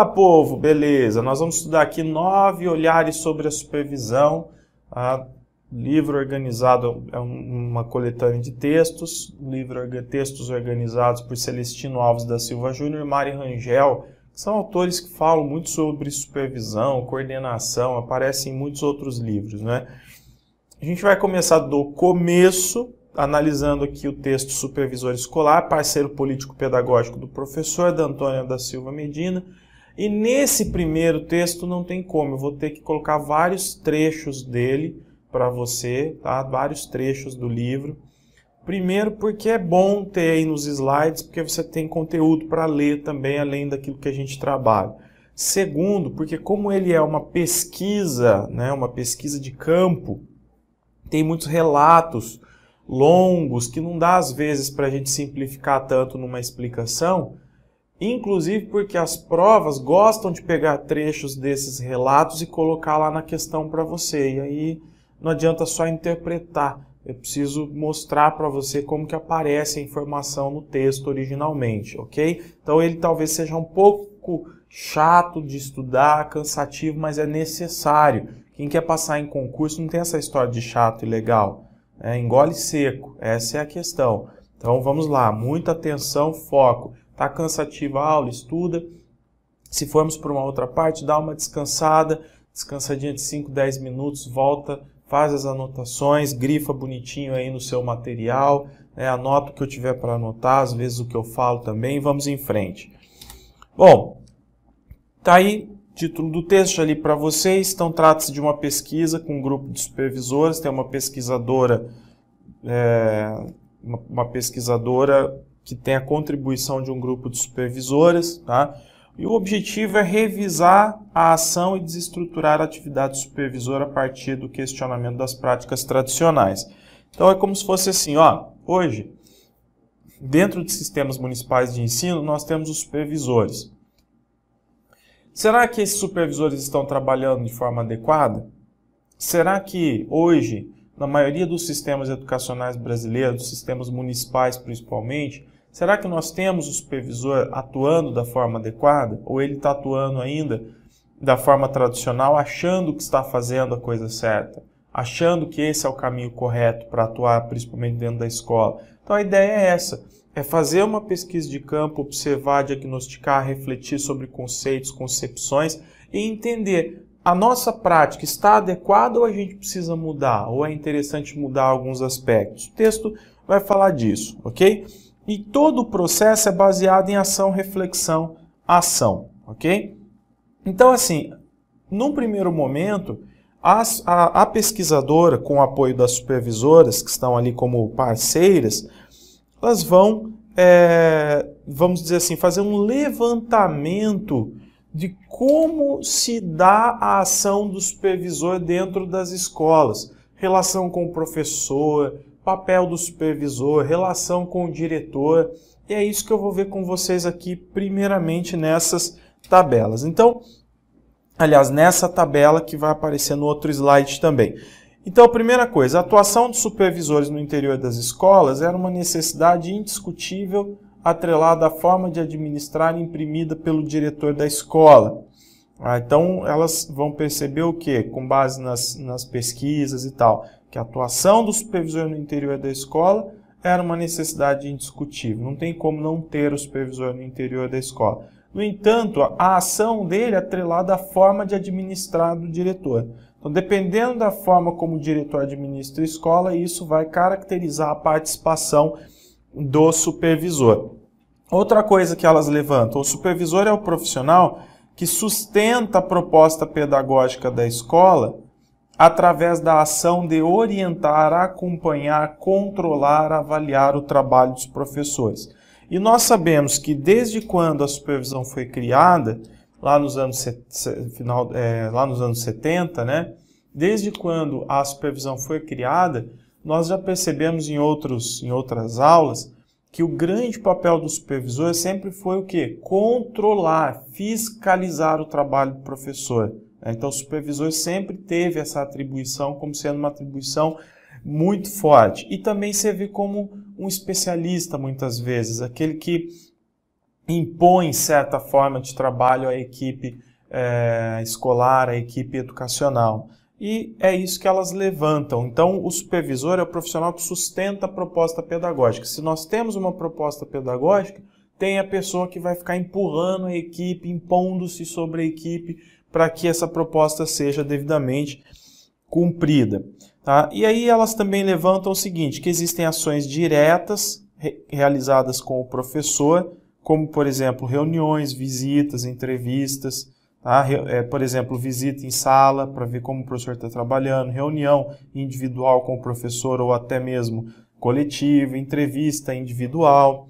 Olá, povo, beleza? Nós vamos estudar aqui nove olhares sobre a supervisão. Ah, livro organizado é uma coletânea de textos, livro textos organizados por Celestino Alves da Silva Júnior e Mari Rangel, que são autores que falam muito sobre supervisão, coordenação, aparecem em muitos outros livros, né? A gente vai começar do começo, analisando aqui o texto Supervisor Escolar, parceiro político pedagógico do professor da Antônia da Silva Medina, e nesse primeiro texto não tem como, eu vou ter que colocar vários trechos dele para você, tá? Vários trechos do livro. Primeiro, porque é bom ter aí nos slides, porque você tem conteúdo para ler também, além daquilo que a gente trabalha. Segundo, porque como ele é uma pesquisa, né, uma pesquisa de campo, tem muitos relatos longos que não dá às vezes para a gente simplificar tanto numa explicação inclusive porque as provas gostam de pegar trechos desses relatos e colocar lá na questão para você. E aí não adianta só interpretar, eu preciso mostrar para você como que aparece a informação no texto originalmente, ok? Então ele talvez seja um pouco chato de estudar, cansativo, mas é necessário. Quem quer passar em concurso não tem essa história de chato e legal. É, engole seco, essa é a questão. Então vamos lá, muita atenção, foco tá cansativa a aula, estuda. Se formos para uma outra parte, dá uma descansada, descansadinha de 5, 10 minutos, volta, faz as anotações, grifa bonitinho aí no seu material, né? anota o que eu tiver para anotar, às vezes o que eu falo também, vamos em frente. Bom, tá aí título do texto ali para vocês, então trata-se de uma pesquisa com um grupo de supervisores, tem uma pesquisadora, é, uma, uma pesquisadora que tem a contribuição de um grupo de supervisores, tá? E o objetivo é revisar a ação e desestruturar a atividade supervisora a partir do questionamento das práticas tradicionais. Então é como se fosse assim, ó, hoje, dentro de sistemas municipais de ensino, nós temos os supervisores. Será que esses supervisores estão trabalhando de forma adequada? Será que hoje, na maioria dos sistemas educacionais brasileiros, dos sistemas municipais principalmente, Será que nós temos o supervisor atuando da forma adequada? Ou ele está atuando ainda da forma tradicional, achando que está fazendo a coisa certa? Achando que esse é o caminho correto para atuar, principalmente dentro da escola? Então a ideia é essa: é fazer uma pesquisa de campo, observar, diagnosticar, refletir sobre conceitos, concepções e entender a nossa prática está adequada ou a gente precisa mudar, ou é interessante mudar alguns aspectos. O texto vai falar disso, ok? E todo o processo é baseado em ação, reflexão, ação, ok? Então, assim, num primeiro momento, a, a, a pesquisadora, com o apoio das supervisoras, que estão ali como parceiras, elas vão, é, vamos dizer assim, fazer um levantamento de como se dá a ação do supervisor dentro das escolas, relação com o professor, papel do supervisor, relação com o diretor, e é isso que eu vou ver com vocês aqui, primeiramente nessas tabelas. Então, aliás, nessa tabela que vai aparecer no outro slide também. Então, a primeira coisa, a atuação dos supervisores no interior das escolas era uma necessidade indiscutível atrelada à forma de administrar imprimida pelo diretor da escola. Ah, então, elas vão perceber o que, com base nas, nas pesquisas e tal, que a atuação do supervisor no interior da escola era uma necessidade indiscutível. Não tem como não ter o supervisor no interior da escola. No entanto, a ação dele é atrelada à forma de administrar do diretor. Então, dependendo da forma como o diretor administra a escola, isso vai caracterizar a participação do supervisor. Outra coisa que elas levantam: o supervisor é o profissional que sustenta a proposta pedagógica da escola através da ação de orientar, acompanhar, controlar, avaliar o trabalho dos professores. E nós sabemos que desde quando a supervisão foi criada, lá nos anos, final, é, lá nos anos 70, né? Desde quando a supervisão foi criada, nós já percebemos em, outros, em outras aulas que o grande papel do supervisor sempre foi o quê? Controlar, fiscalizar o trabalho do professor. Né? Então, o supervisor sempre teve essa atribuição como sendo uma atribuição muito forte. E também servir como um especialista, muitas vezes, aquele que impõe certa forma de trabalho à equipe é, escolar, à equipe educacional. E é isso que elas levantam. Então, o supervisor é o profissional que sustenta a proposta pedagógica. Se nós temos uma proposta pedagógica, tem a pessoa que vai ficar empurrando a equipe, impondo-se sobre a equipe, para que essa proposta seja devidamente cumprida. Tá? E aí elas também levantam o seguinte, que existem ações diretas re realizadas com o professor, como, por exemplo, reuniões, visitas, entrevistas, tá? é, por exemplo, visita em sala para ver como o professor está trabalhando, reunião individual com o professor ou até mesmo coletiva, entrevista individual.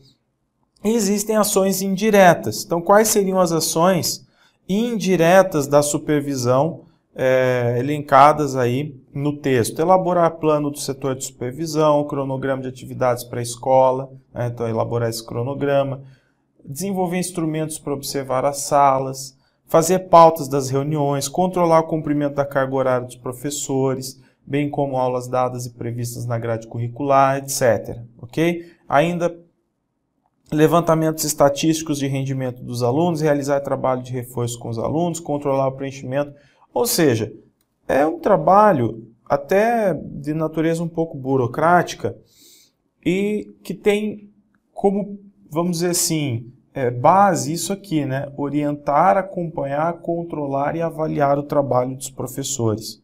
E existem ações indiretas. Então, quais seriam as ações indiretas da supervisão é, elencadas aí no texto. Elaborar plano do setor de supervisão, cronograma de atividades para a escola, né? então elaborar esse cronograma, desenvolver instrumentos para observar as salas, fazer pautas das reuniões, controlar o cumprimento da carga horária dos professores, bem como aulas dadas e previstas na grade curricular, etc. Ok? Ainda levantamentos estatísticos de rendimento dos alunos, realizar trabalho de reforço com os alunos, controlar o preenchimento. Ou seja, é um trabalho até de natureza um pouco burocrática e que tem como, vamos dizer assim, é, base isso aqui, né? Orientar, acompanhar, controlar e avaliar o trabalho dos professores.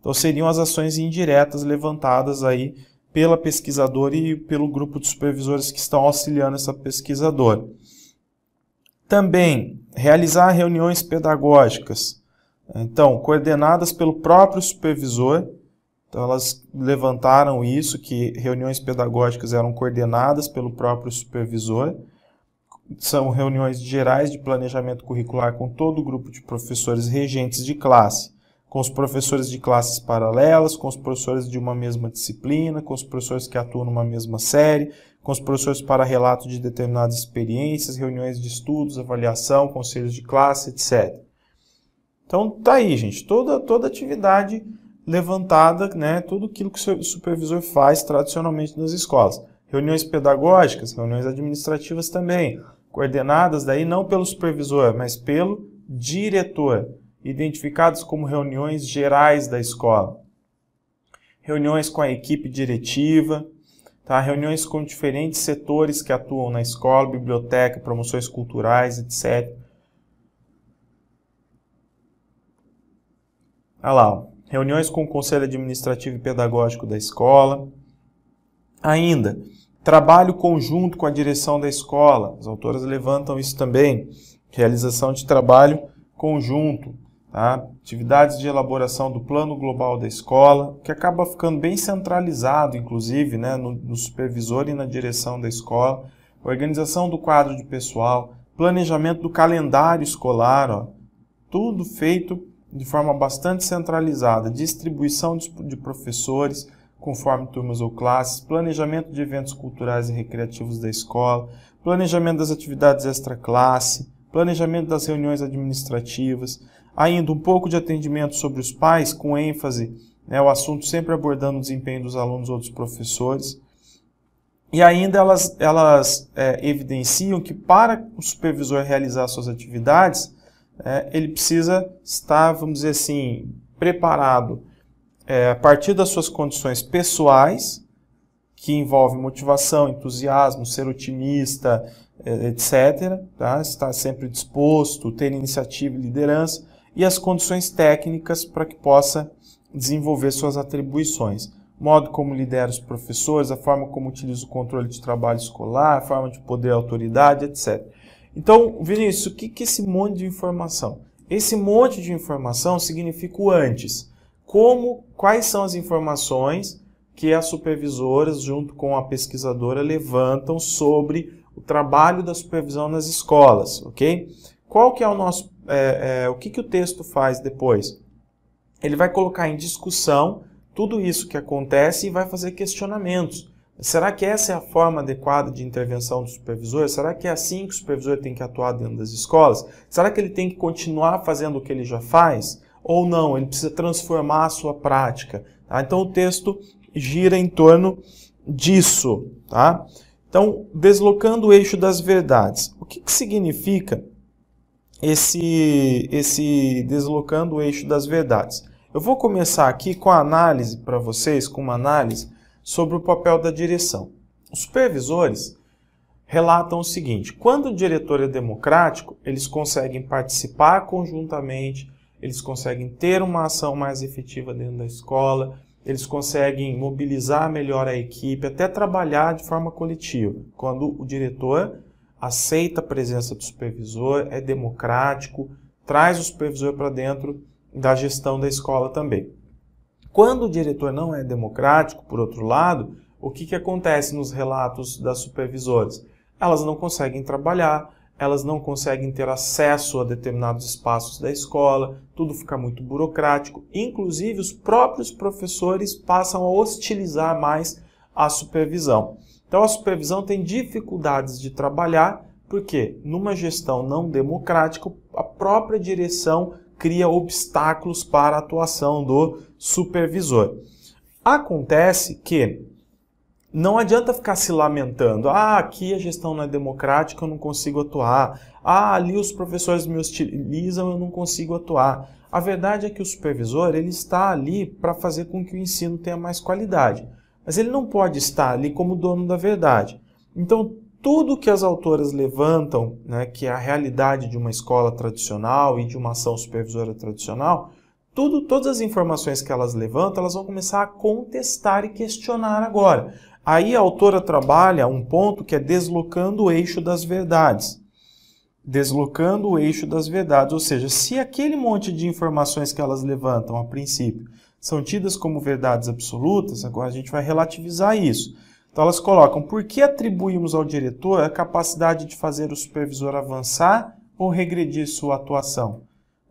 Então seriam as ações indiretas levantadas aí pela pesquisadora e pelo grupo de supervisores que estão auxiliando essa pesquisadora. Também realizar reuniões pedagógicas, então coordenadas pelo próprio supervisor. Então elas levantaram isso que reuniões pedagógicas eram coordenadas pelo próprio supervisor. São reuniões gerais de planejamento curricular com todo o grupo de professores regentes de classe com os professores de classes paralelas, com os professores de uma mesma disciplina, com os professores que atuam numa mesma série, com os professores para relato de determinadas experiências, reuniões de estudos, avaliação, conselhos de classe, etc. Então tá aí, gente, toda toda atividade levantada, né, tudo aquilo que o supervisor faz tradicionalmente nas escolas. Reuniões pedagógicas, reuniões administrativas também, coordenadas daí não pelo supervisor, mas pelo diretor identificados como reuniões gerais da escola. Reuniões com a equipe diretiva, tá? reuniões com diferentes setores que atuam na escola, biblioteca, promoções culturais, etc. Olha lá, ó. reuniões com o conselho administrativo e pedagógico da escola. Ainda, trabalho conjunto com a direção da escola. As autoras levantam isso também. Realização de trabalho conjunto tá? atividades de elaboração do plano global da escola, que acaba ficando bem centralizado, inclusive, né, no, no supervisor e na direção da escola, organização do quadro de pessoal, planejamento do calendário escolar, ó, tudo feito de forma bastante centralizada, distribuição de professores conforme turmas ou classes, planejamento de eventos culturais e recreativos da escola, planejamento das atividades extra-classe, planejamento das reuniões administrativas, Ainda um pouco de atendimento sobre os pais, com ênfase, né, o assunto sempre abordando o desempenho dos alunos ou dos professores. E ainda elas, elas é, evidenciam que para o supervisor realizar suas atividades, é, ele precisa estar, vamos dizer assim, preparado é, a partir das suas condições pessoais, que envolve motivação, entusiasmo, ser otimista, é, etc. Tá? Estar sempre disposto, ter iniciativa e liderança e as condições técnicas para que possa desenvolver suas atribuições. modo como lidera os professores, a forma como utiliza o controle de trabalho escolar, a forma de poder autoridade, etc. Então, Vinícius, o que é esse monte de informação? Esse monte de informação significa o antes. Como, quais são as informações que as supervisoras, junto com a pesquisadora, levantam sobre o trabalho da supervisão nas escolas, ok? Qual que é o nosso é, é, o que, que o texto faz depois? Ele vai colocar em discussão tudo isso que acontece e vai fazer questionamentos. Será que essa é a forma adequada de intervenção do supervisor? Será que é assim que o supervisor tem que atuar dentro das escolas? Será que ele tem que continuar fazendo o que ele já faz? Ou não, ele precisa transformar a sua prática. Tá? Então o texto gira em torno disso. Tá? Então, deslocando o eixo das verdades. O que, que significa esse, esse deslocando o eixo das verdades. Eu vou começar aqui com a análise para vocês, com uma análise sobre o papel da direção. Os supervisores relatam o seguinte: quando o diretor é democrático, eles conseguem participar conjuntamente, eles conseguem ter uma ação mais efetiva dentro da escola, eles conseguem mobilizar melhor a equipe, até trabalhar de forma coletiva, quando o diretor aceita a presença do supervisor, é democrático, traz o supervisor para dentro da gestão da escola também. Quando o diretor não é democrático, por outro lado, o que, que acontece nos relatos das supervisores? Elas não conseguem trabalhar, elas não conseguem ter acesso a determinados espaços da escola, tudo fica muito burocrático, inclusive os próprios professores passam a hostilizar mais a supervisão. Então a supervisão tem dificuldades de trabalhar, porque numa gestão não democrática, a própria direção cria obstáculos para a atuação do supervisor. Acontece que não adianta ficar se lamentando. Ah, aqui a gestão não é democrática, eu não consigo atuar. Ah, ali os professores me hostilizam, eu não consigo atuar. A verdade é que o supervisor ele está ali para fazer com que o ensino tenha mais qualidade. Mas ele não pode estar ali como dono da verdade. Então, tudo que as autoras levantam, né, que é a realidade de uma escola tradicional e de uma ação supervisora tradicional, tudo, todas as informações que elas levantam, elas vão começar a contestar e questionar agora. Aí a autora trabalha um ponto que é deslocando o eixo das verdades. Deslocando o eixo das verdades, ou seja, se aquele monte de informações que elas levantam a princípio são tidas como verdades absolutas, agora a gente vai relativizar isso. Então elas colocam por que atribuímos ao diretor a capacidade de fazer o supervisor avançar ou regredir sua atuação.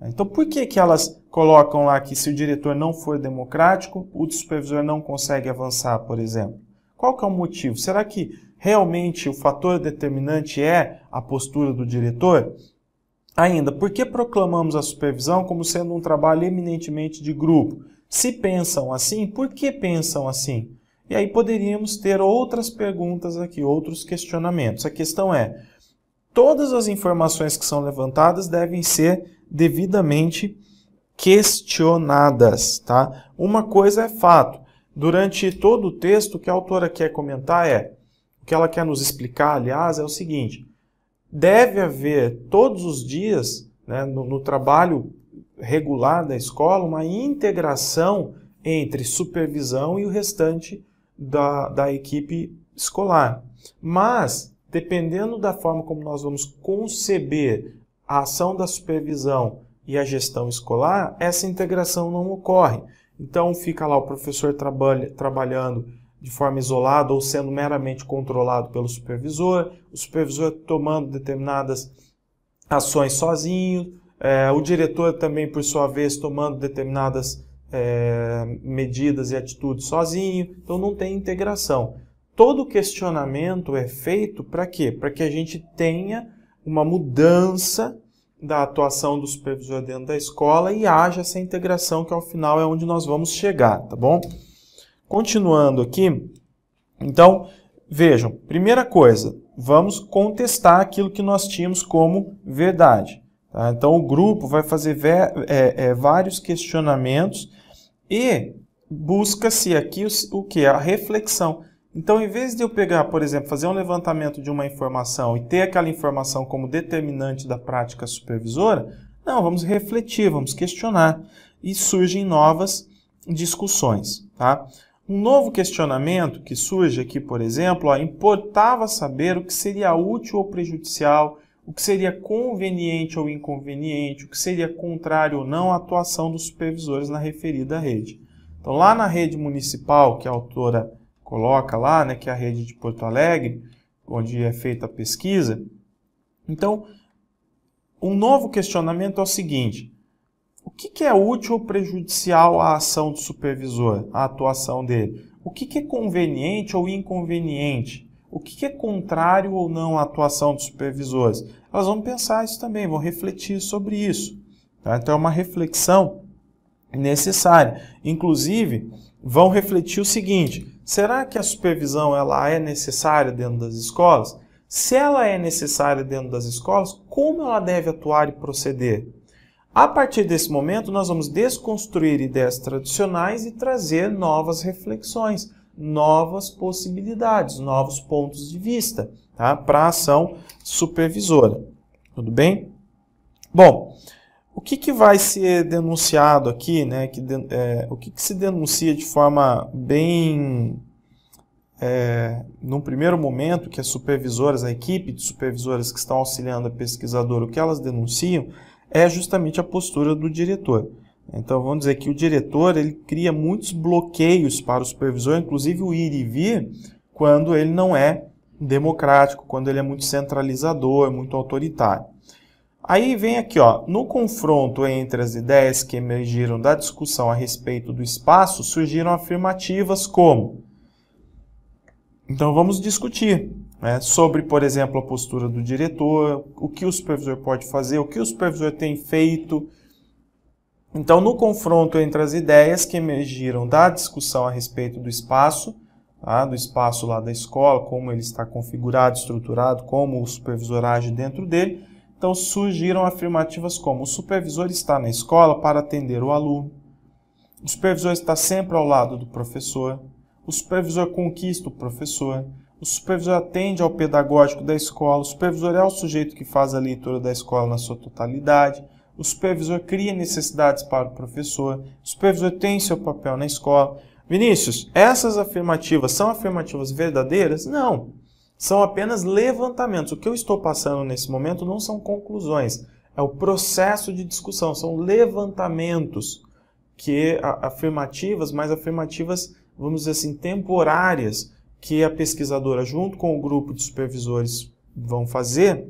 Então por que, que elas colocam lá que se o diretor não for democrático, o supervisor não consegue avançar, por exemplo? Qual que é o motivo? Será que realmente o fator determinante é a postura do diretor? Ainda, por que proclamamos a supervisão como sendo um trabalho eminentemente de grupo? Se pensam assim, por que pensam assim? E aí poderíamos ter outras perguntas aqui, outros questionamentos. A questão é: todas as informações que são levantadas devem ser devidamente questionadas, tá? Uma coisa é fato. Durante todo o texto, o que a autora quer comentar é, o que ela quer nos explicar, aliás, é o seguinte: deve haver todos os dias, né, no, no trabalho regular da escola uma integração entre supervisão e o restante da, da equipe escolar. Mas, dependendo da forma como nós vamos conceber a ação da supervisão e a gestão escolar, essa integração não ocorre. Então, fica lá o professor trabalha, trabalhando de forma isolada ou sendo meramente controlado pelo supervisor, o supervisor tomando determinadas ações sozinho, é, o diretor também, por sua vez, tomando determinadas é, medidas e atitudes sozinho, então não tem integração. Todo questionamento é feito para quê? Para que a gente tenha uma mudança da atuação do supervisor dentro da escola e haja essa integração que ao final é onde nós vamos chegar, tá bom? Continuando aqui, então vejam, primeira coisa, vamos contestar aquilo que nós tínhamos como verdade. Tá? Então, o grupo vai fazer é, é, vários questionamentos e busca-se aqui o, o que? A reflexão. Então, em vez de eu pegar, por exemplo, fazer um levantamento de uma informação e ter aquela informação como determinante da prática supervisora, não, vamos refletir, vamos questionar. E surgem novas discussões. Tá? Um novo questionamento que surge aqui, por exemplo, ó, importava saber o que seria útil ou prejudicial o que seria conveniente ou inconveniente, o que seria contrário ou não à atuação dos supervisores na referida rede. Então, lá na rede municipal, que a autora coloca lá, né, que é a rede de Porto Alegre, onde é feita a pesquisa, então, um novo questionamento é o seguinte: o que, que é útil ou prejudicial à ação do supervisor, à atuação dele? O que, que é conveniente ou inconveniente? o que é contrário ou não à atuação dos supervisores? Elas vão pensar isso também, vão refletir sobre isso. Tá? Então é uma reflexão necessária. Inclusive, vão refletir o seguinte: será que a supervisão ela é necessária dentro das escolas? Se ela é necessária dentro das escolas, como ela deve atuar e proceder? A partir desse momento, nós vamos desconstruir ideias tradicionais e trazer novas reflexões novas possibilidades, novos pontos de vista tá? para a ação supervisora. Tudo bem? Bom, o que, que vai ser denunciado aqui, né? Que, é, o que, que se denuncia de forma bem é, num primeiro momento, que as supervisoras, a equipe de supervisoras que estão auxiliando a pesquisadora, o que elas denunciam é justamente a postura do diretor. Então vamos dizer que o diretor ele cria muitos bloqueios para o supervisor, inclusive o ir e vir, quando ele não é democrático, quando ele é muito centralizador, muito autoritário. Aí vem aqui, ó, no confronto entre as ideias que emergiram da discussão a respeito do espaço, surgiram afirmativas como: então vamos discutir né, sobre, por exemplo, a postura do diretor, o que o supervisor pode fazer, o que o supervisor tem feito, então, no confronto entre as ideias que emergiram da discussão a respeito do espaço, tá? do espaço lá da escola, como ele está configurado, estruturado, como o supervisor age dentro dele, então surgiram afirmativas como: o supervisor está na escola para atender o aluno, o supervisor está sempre ao lado do professor, o supervisor conquista o professor, o supervisor atende ao pedagógico da escola, o supervisor é o sujeito que faz a leitura da escola na sua totalidade o supervisor cria necessidades para o professor, o supervisor tem seu papel na escola. Vinícius, essas afirmativas são afirmativas verdadeiras? Não. São apenas levantamentos. O que eu estou passando nesse momento não são conclusões, é o processo de discussão, são levantamentos que afirmativas, mas afirmativas, vamos dizer assim, temporárias que a pesquisadora junto com o grupo de supervisores vão fazer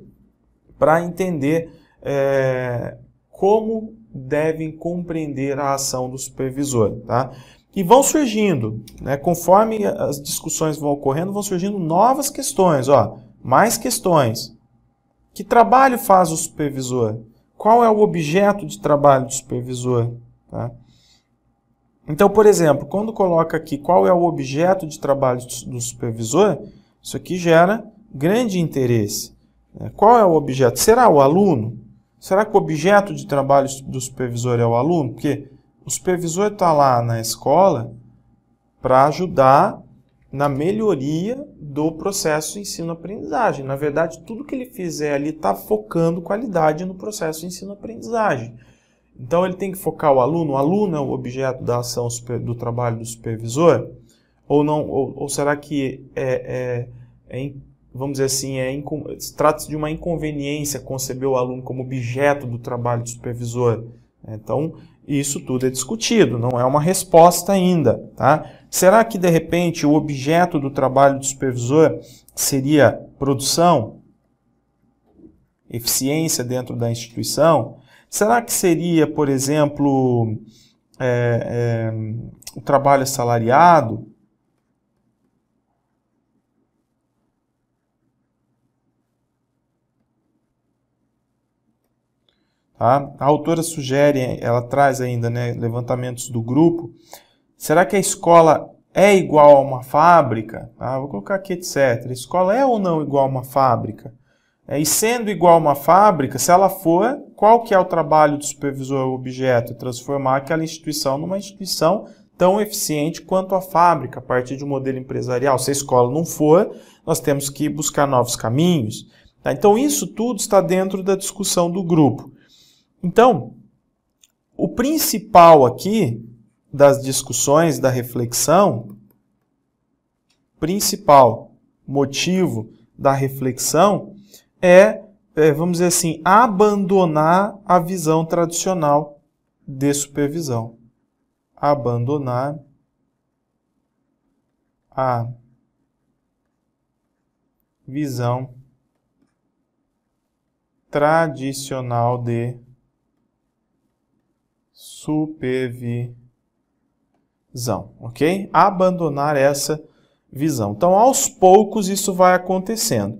para entender é, como devem compreender a ação do supervisor. Tá? E vão surgindo, né, conforme as discussões vão ocorrendo, vão surgindo novas questões, ó, mais questões. Que trabalho faz o supervisor? Qual é o objeto de trabalho do supervisor? Tá? Então, por exemplo, quando coloca aqui qual é o objeto de trabalho do supervisor, isso aqui gera grande interesse. Né? Qual é o objeto? Será o aluno? Será que o objeto de trabalho do supervisor é o aluno? Porque o supervisor está lá na escola para ajudar na melhoria do processo ensino-aprendizagem. Na verdade, tudo que ele fizer ali está focando qualidade no processo ensino-aprendizagem. Então, ele tem que focar o aluno. O aluno é o objeto da ação do trabalho do supervisor? Ou não? Ou, ou será que é, é, é vamos dizer assim, é, trata-se de uma inconveniência conceber o aluno como objeto do trabalho do supervisor. Né? Então, isso tudo é discutido, não é uma resposta ainda. Tá? Será que, de repente, o objeto do trabalho do supervisor seria produção, eficiência dentro da instituição? Será que seria, por exemplo, é, é, o trabalho assalariado? A, a autora sugere, ela traz ainda né, levantamentos do grupo. Será que a escola é igual a uma fábrica? Ah, vou colocar aqui, etc. A escola é ou não igual a uma fábrica? É, e sendo igual a uma fábrica, se ela for, qual que é o trabalho do supervisor objeto? Transformar aquela instituição numa instituição tão eficiente quanto a fábrica, a partir de um modelo empresarial. Se a escola não for, nós temos que buscar novos caminhos. Tá? Então, isso tudo está dentro da discussão do grupo. Então, o principal aqui das discussões, da reflexão, principal motivo da reflexão é, é, vamos dizer assim, abandonar a visão tradicional de supervisão. Abandonar a visão tradicional de supervisão, ok? Abandonar essa visão. Então, aos poucos, isso vai acontecendo.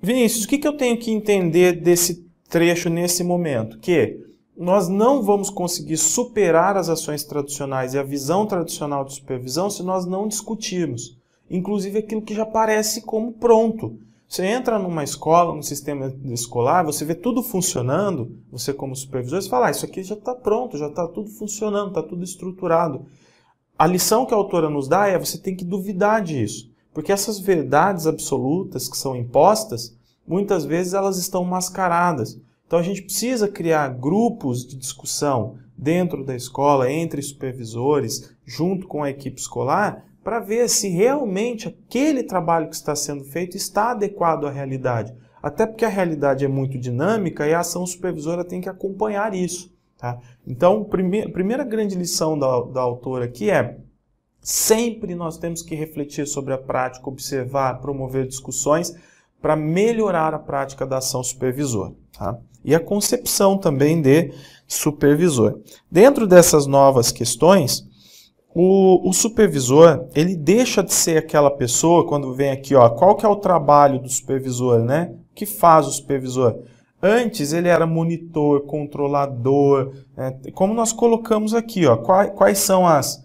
Vinícius, o que, que eu tenho que entender desse trecho nesse momento? Que nós não vamos conseguir superar as ações tradicionais e a visão tradicional de supervisão se nós não discutirmos, inclusive aquilo que já parece como pronto você entra numa escola, num sistema escolar, você vê tudo funcionando, você como supervisor, você fala, ah, isso aqui já está pronto, já está tudo funcionando, está tudo estruturado. A lição que a autora nos dá é você tem que duvidar disso, porque essas verdades absolutas que são impostas, muitas vezes elas estão mascaradas. Então a gente precisa criar grupos de discussão dentro da escola, entre supervisores, junto com a equipe escolar, para ver se realmente aquele trabalho que está sendo feito está adequado à realidade. Até porque a realidade é muito dinâmica e a ação supervisora tem que acompanhar isso. Tá? Então, prime primeira grande lição da, da autora aqui é sempre nós temos que refletir sobre a prática, observar, promover discussões para melhorar a prática da ação supervisora. Tá? E a concepção também de supervisor. Dentro dessas novas questões, o, o, supervisor, ele deixa de ser aquela pessoa, quando vem aqui, ó, qual que é o trabalho do supervisor, né? O que faz o supervisor? Antes ele era monitor, controlador, né? como nós colocamos aqui, ó, quais, quais são as,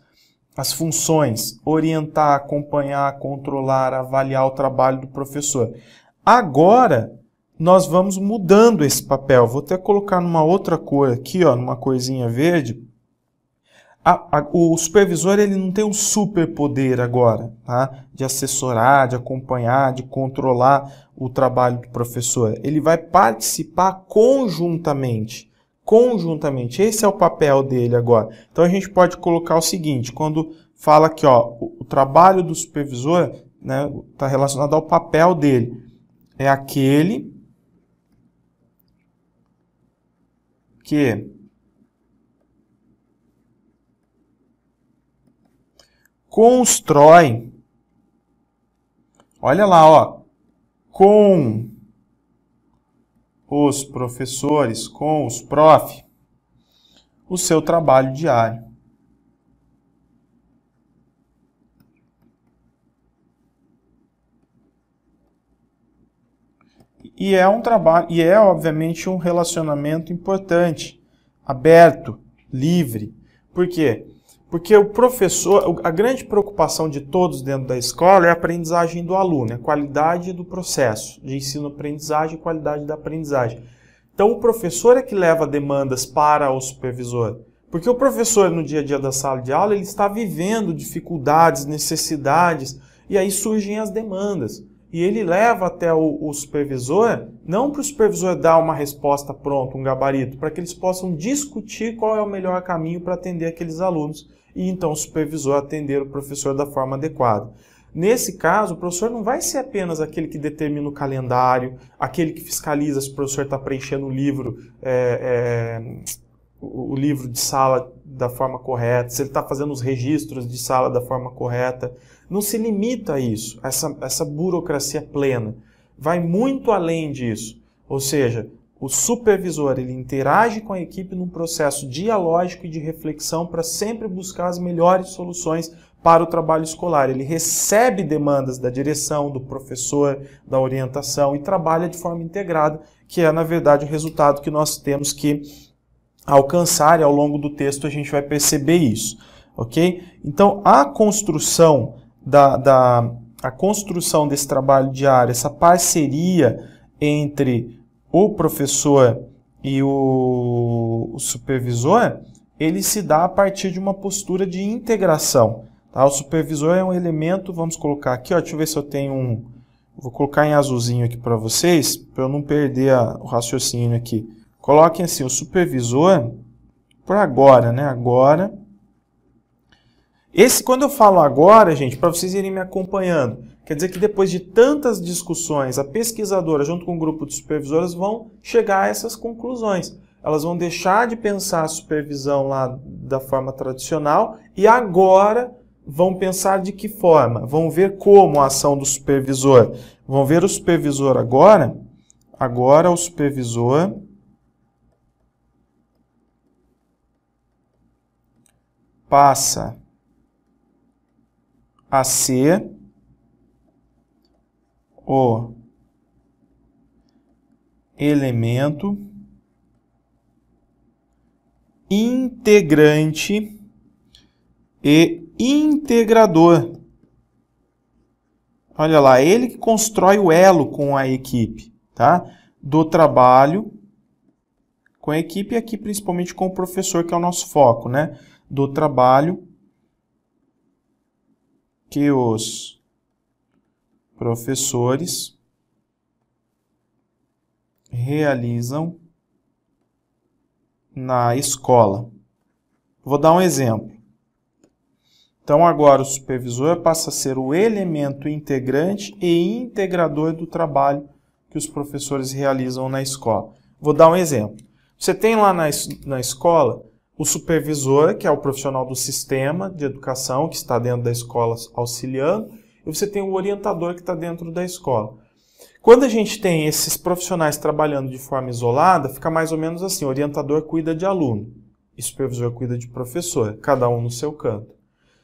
as funções? Orientar, acompanhar, controlar, avaliar o trabalho do professor. Agora, nós vamos mudando esse papel. Vou até colocar numa outra cor aqui, ó, numa corzinha verde, a, a, o supervisor ele não tem um superpoder agora, tá? De assessorar, de acompanhar, de controlar o trabalho do professor. Ele vai participar conjuntamente. Conjuntamente. Esse é o papel dele agora. Então a gente pode colocar o seguinte: quando fala que ó, o, o trabalho do supervisor está né, tá relacionado ao papel dele. É aquele que constrói. Olha lá, ó. Com os professores, com os prof, o seu trabalho diário. E é um trabalho, e é obviamente um relacionamento importante, aberto, livre. Por quê? Porque o professor, a grande preocupação de todos dentro da escola é a aprendizagem do aluno, é a qualidade do processo de ensino-aprendizagem, qualidade da aprendizagem. Então, o professor é que leva demandas para o supervisor. Porque o professor, no dia a dia da sala de aula, ele está vivendo dificuldades, necessidades, e aí surgem as demandas. E ele leva até o, o supervisor, não para o supervisor dar uma resposta pronta, um gabarito, para que eles possam discutir qual é o melhor caminho para atender aqueles alunos e então o supervisor atender o professor da forma adequada. Nesse caso, o professor não vai ser apenas aquele que determina o calendário, aquele que fiscaliza se o professor está preenchendo o livro, é, é, o livro de sala da forma correta, se ele está fazendo os registros de sala da forma correta. Não se limita a isso, a essa, essa burocracia plena. Vai muito além disso. Ou seja, o supervisor ele interage com a equipe num processo dialógico e de reflexão para sempre buscar as melhores soluções para o trabalho escolar. Ele recebe demandas da direção, do professor, da orientação e trabalha de forma integrada, que é, na verdade, o resultado que nós temos que alcançar e ao longo do texto a gente vai perceber isso, ok? Então, a construção da, da a construção desse trabalho diário, essa parceria entre o professor e o, o supervisor, ele se dá a partir de uma postura de integração. Tá? O supervisor é um elemento, vamos colocar aqui, ó, deixa eu ver se eu tenho um. Vou colocar em azulzinho aqui para vocês, para eu não perder a, o raciocínio aqui. Coloquem assim, o supervisor, por agora, né? Agora. Esse, quando eu falo agora, gente, para vocês irem me acompanhando, Quer dizer que depois de tantas discussões, a pesquisadora, junto com o grupo de supervisoras, vão chegar a essas conclusões. Elas vão deixar de pensar a supervisão lá da forma tradicional e agora vão pensar de que forma, vão ver como a ação do supervisor. Vão ver o supervisor agora, agora o supervisor passa a ser o elemento integrante e integrador. Olha lá, ele que constrói o elo com a equipe, tá? Do trabalho com a equipe e aqui principalmente com o professor, que é o nosso foco, né? Do trabalho que os professores realizam na escola. Vou dar um exemplo. Então, agora o supervisor passa a ser o elemento integrante e integrador do trabalho que os professores realizam na escola. Vou dar um exemplo. Você tem lá na, na escola o supervisor, que é o profissional do sistema de educação, que está dentro da escola auxiliando, e você tem o orientador que está dentro da escola. Quando a gente tem esses profissionais trabalhando de forma isolada, fica mais ou menos assim: orientador cuida de aluno e supervisor cuida de professor, cada um no seu canto.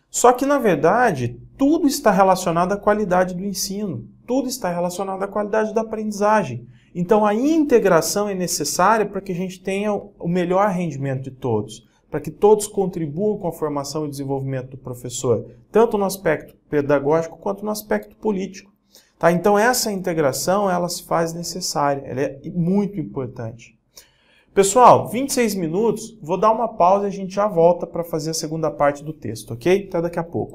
Só que, na verdade, tudo está relacionado à qualidade do ensino, tudo está relacionado à qualidade da aprendizagem. Então, a integração é necessária para que a gente tenha o melhor rendimento de todos para que todos contribuam com a formação e desenvolvimento do professor, tanto no aspecto pedagógico quanto no aspecto político. Tá? Então essa integração ela se faz necessária, ela é muito importante. Pessoal, 26 minutos, vou dar uma pausa e a gente já volta para fazer a segunda parte do texto, ok? Até daqui a pouco.